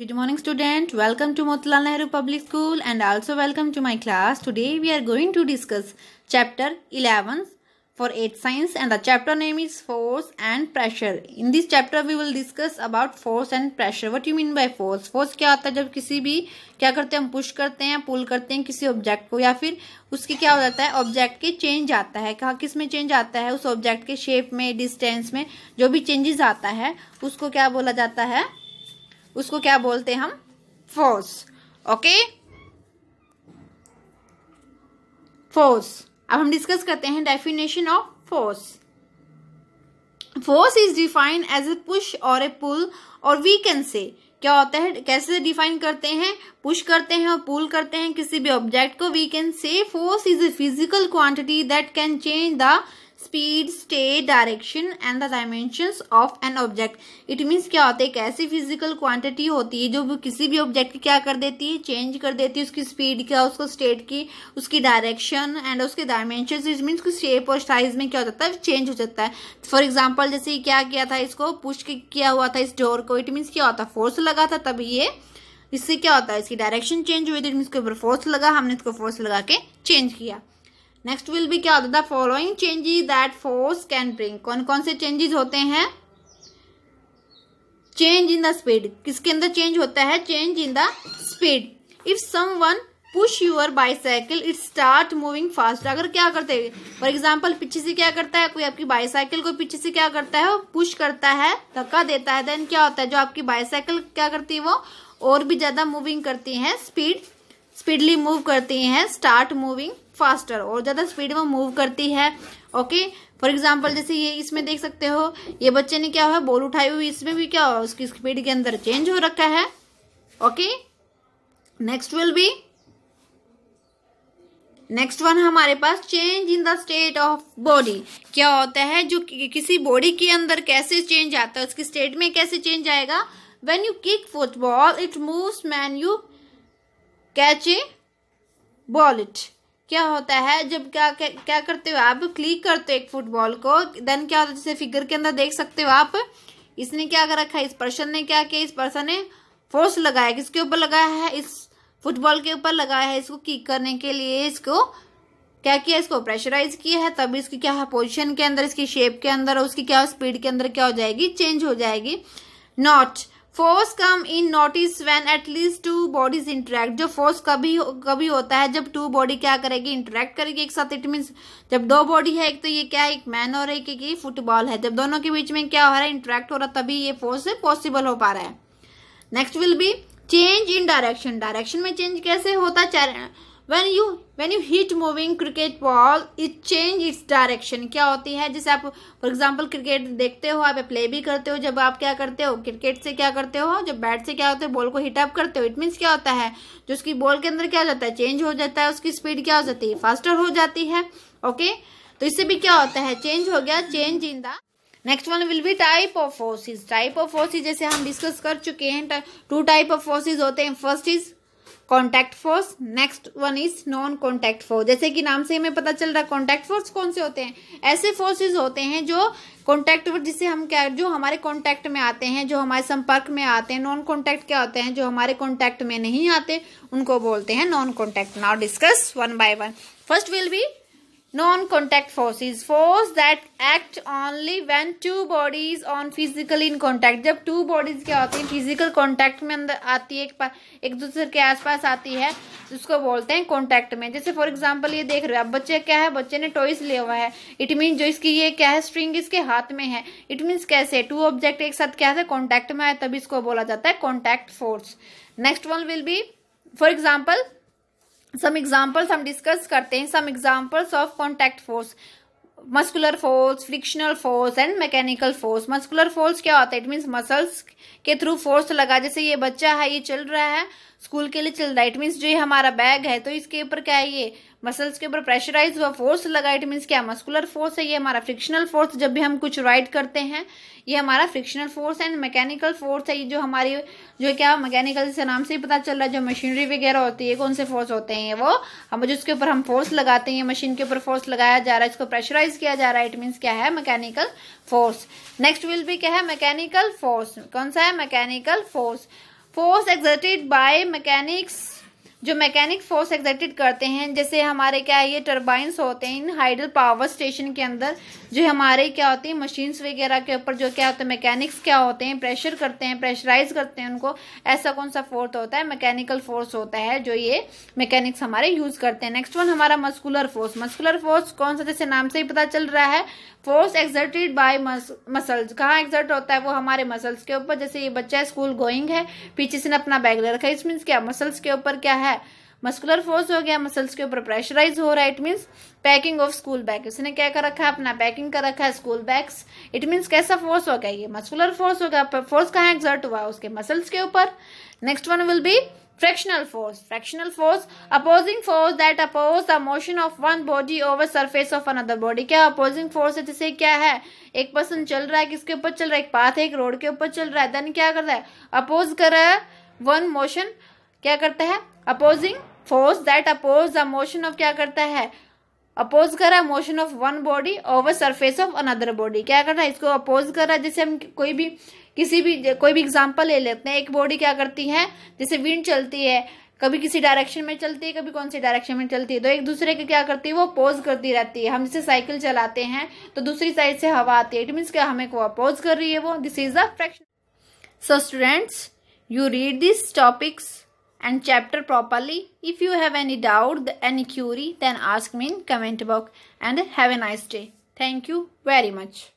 Good morning student. Welcome to Motilal Nehru Public School and also welcome to my class. Today we are going to discuss chapter 11 for 8 science and the chapter name is force and pressure. In this chapter we will discuss about force and pressure. What you mean by force? Force क्या होता है जब किसी भी क्या करते हैं हम पुश करते हैं पुल करते हैं किसी ऑब्जेक्ट को या फिर उसके क्या हो जाता है ऑब्जेक्ट के चेंज आता है कहा किस में चेंज आता है उस ऑब्जेक्ट के शेप में डिस्टेंस में जो भी चेंजेस आता है उसको क्या बोला जाता है उसको क्या बोलते हैं हम फोर्स ओके फोर्स अब हम डिस्कस करते हैं definition of force force is defined as a push और ए पुल और वी कैन से क्या होता है कैसे डिफाइन करते हैं पुश करते हैं और पुल करते हैं किसी भी ऑब्जेक्ट को we can say force is a physical quantity that can change the speed state direction and the dimensions of an object it means क्या होता है एक ऐसी फिजिकल क्वांटिटी होती है जो किसी भी ऑब्जेक्ट की क्या कर देती है चेंज कर देती है उसकी स्पीड क्या उसको स्टेट की उसकी डायरेक्शन एंड उसके डायमेंशन इट मीन्स कि शेप और साइज में क्या हो जाता है चेंज हो जाता है फॉर एग्जाम्पल जैसे क्या किया था इसको पुश किया हुआ था इस डोर को इट मीन्स क्या होता है फोर्स लगा था तब ये इससे क्या होता है इसकी डायरेक्शन चेंज हुई थी तो इसके ऊपर फोर्स लगा हमने इसको फोर्स लगा के चेंज किया नेक्स्ट विल भी क्या होता है the following changes that force can bring कौन कौन से चेंजेस होते हैं चेंज इन द स्पीड किसके अंदर चेंज होता है change in the speed if someone push your bicycle it start moving fast अगर क्या करते हैं फॉर एग्जाम्पल पीछे से क्या करता है कोई आपकी बाईसाइकिल को पीछे से क्या करता है पुश करता है धक्का देता है देन क्या होता है जो आपकी बाईसाइकिल क्या करती है वो और भी ज्यादा मूविंग करती है स्पीड स्पीडली मूव करती है स्टार्ट मूविंग फास्टर और ज़्यादा स्पीड में मूव करती है ओके फॉर एग्जाम्पल जैसे ये इसमें देख सकते हो ये बच्चे ने क्या हुआ बॉल उठाई हुई इसमें भी क्या हुआ उसकी स्पीड के अंदर चेंज हो रखा है okay next will be next one हमारे पास change in the state of body क्या होता है जो कि, किसी बॉडी के अंदर कैसे चेंज आता है उसकी स्टेट में कैसे चेंज आएगा when you kick football it move when you catch a ball it क्या होता है जब क्या क्या, क्या करते हो आप क्लिक करते हो एक फुटबॉल को देन क्या होता है जैसे फिगर के अंदर देख सकते हो आप इसने क्या कर रखा है इस पर्सन ने क्या किया इस पर्सन ने फोर्स लगाया किसके ऊपर लगाया है इस फुटबॉल के ऊपर लगाया है इसको किक करने के लिए इसको क्या किया इसको प्रेशराइज किया है तभी इसकी क्या है पोजिशन के अंदर इसकी शेप के अंदर उसकी क्या स्पीड के अंदर क्या हो जाएगी चेंज हो जाएगी not force come in notice when least two bodies interact जो फोर्स कभी कभी होता है जब टू बॉडी क्या करेगी इंटरेक्ट करेगी एक साथ इट मीन्स जब दो बॉडी है एक तो ये क्या है एक मैन और एक, एक, फुटबॉल है जब दोनों के बीच में क्या हो रहा है इंटरेक्ट हो रहा तभी ये फोर्स पॉसिबल हो पा रहा है next will be change in direction direction में चेंज कैसे होता है when you when you hit moving cricket ball it change its direction क्या होती है जैसे आप फॉर एग्जाम्पल क्रिकेट देखते हो आप प्ले भी करते हो जब आप क्या करते हो क्रिकेट से क्या करते हो जब बैट से क्या होते हो बॉल को हिट अप करते हो इट मीन्स क्या होता है जो उसकी बॉल के अंदर क्या हो जाता है चेंज हो जाता है उसकी स्पीड क्या हो जाती है फास्टर हो जाती है ओके okay? तो इससे भी क्या होता है चेंज हो गया change in the next one will be type of forces type of forces जैसे हम डिस्कस कर चुके हैं टू टाइप ऑफ फोर्सिस होते हैं first is contact force next one is non contact force जैसे कि नाम से हमें पता चल रहा है कॉन्टैक्ट फोर्स कौन से होते हैं ऐसे फोर्सेज होते हैं जो कॉन्टैक्ट जिसे हम क्या जो हमारे कॉन्टैक्ट में आते हैं जो हमारे संपर्क में आते हैं नॉन कॉन्टैक्ट क्या होते हैं जो हमारे कॉन्टैक्ट में नहीं आते उनको बोलते हैं non contact now discuss one by one first will be non contact force is force that act only when two bodies on physical in contact. जब टू बॉडीज क्या होती है फिजिकल कॉन्टेक्ट में अंदर आती है एक, दूसरे के आसपास आती है उसको बोलते हैं कॉन्टेक्ट में जैसे फॉर एग्जाम्पल ये देख रहे हो अब बच्चे क्या है बच्चे ने टॉयस लिया हुआ है इट मीन जो इसकी ये क्या है स्ट्रिंग इसके हाथ में है इट मीन्स कैसे टू ऑब्जेक्ट एक साथ क्या है कॉन्टेक्ट में आए तभी इसको बोला जाता है contact force next one will be for example some examples हम डिस्कस करते हैं some examples of contact force muscular force frictional force and mechanical force muscular force क्या होता है इट मीन्स मसल्स के थ्रू फोर्स लगा जैसे ये बच्चा है ये चल रहा है स्कूल के लिए चल रहा है इट मीन्स जो ये हमारा बैग है तो इसके ऊपर क्या है ये मसल्स के ऊपर प्रेशराइज हुआ फोर्स लगा इट मीन्स क्या मस्कुलर फोर्स है ये हमारा फ्रिक्शनल फोर्स जब भी हम कुछ राइड करते हैं ये हमारा frictional force and mechanical force है ये जो हमारी जो क्या मैकेनिकल से नाम से ही पता चल रहा है जो मशीनरी वगैरह होती है कौन से फोर्स होते हैं वो हम जो उसके ऊपर हम फोर्स लगाते हैं मशीन के ऊपर फोर्स लगाया जा रहा है इसको प्रेशराइज किया जा रहा है इट मीन्स क्या है मैकेनिकल फोर्स नेक्स्ट विल भी क्या है मैकेनिकल फोर्स कौन सा है mechanical force force exerted by mechanics जो मैकेनिक फोर्स एग्जैक्टेड करते हैं जैसे हमारे क्या है ये टर्बाइंस होते हैं इन हाइड्रल पावर स्टेशन के अंदर जो हमारे क्या होती है मशीन्स वगैरह के ऊपर जो क्या होते हैं मैकेनिक्स क्या होते हैं प्रेशर करते हैं प्रेशराइज करते हैं उनको ऐसा कौन सा फोर्स होता है मैकेनिकल फोर्स होता है जो ये मैकेनिक्स हमारे यूज़ करते हैं नेक्स्ट वन हमारा मस्कुलर फोर्स मस्कुलर फोर्स कौन सा जैसे नाम से ही पता चल रहा है फोर्स एग्जर्टेड बाय मसल्स कहाँ एग्जर्ट होता है वो हमारे मसल्स के ऊपर जैसे ये बच्चा स्कूल गोइंग है पीछे से अपना बैग ले रखा है इसमें क्या मसल्स के ऊपर क्या है है मस्कुलर फोर्स हो गया मसल्स के ऊपर प्रेशराइज हो रहा है it means packing of school bag उसने क्या कर रखा है अपना पैकिंग कर रखा है स्कूल बैग्स इट मीन्स कैसा फोर्स हो गया ये मस्कुलर फोर्स हो गया फोर्स कहाँ एक्सर्ट हुआ उसके मसल्स के ऊपर next one will be frictional force frictional force opposing force that oppose the motion of one body over surface of another body क्या अपोजिंग फोर्स है जैसे क्या है एक पर्सन चल रहा है किसके ऊपर चल रहा है एक पाथ है एक रोड के ऊपर चल रहा है देन क्या कर रहा है अपोज कर रहा है वन मोशन क्या करता है opposing force that oppose the motion of क्या करता है अपोज कर रहा है motion of one body over surface of another body क्या कर रहा है इसको अपोज कर रहा है जैसे हम कोई भी किसी भी कोई भी एग्जाम्पल ले लेते हैं एक बॉडी क्या करती है जैसे विंड चलती है कभी किसी डायरेक्शन में चलती है कभी कौन सी डायरेक्शन में चलती है तो एक दूसरे के क्या करती है वो अपोज करती रहती है हम इसे साइकिल चलाते हैं तो दूसरी साइड से हवा आती है इट मीन्स क्या हमें को अपोज कर रही है वो this is a friction so students you read this topics and chapter properly. If you have any doubt, any query, then ask me in comment box. And have a nice day. Thank you very much.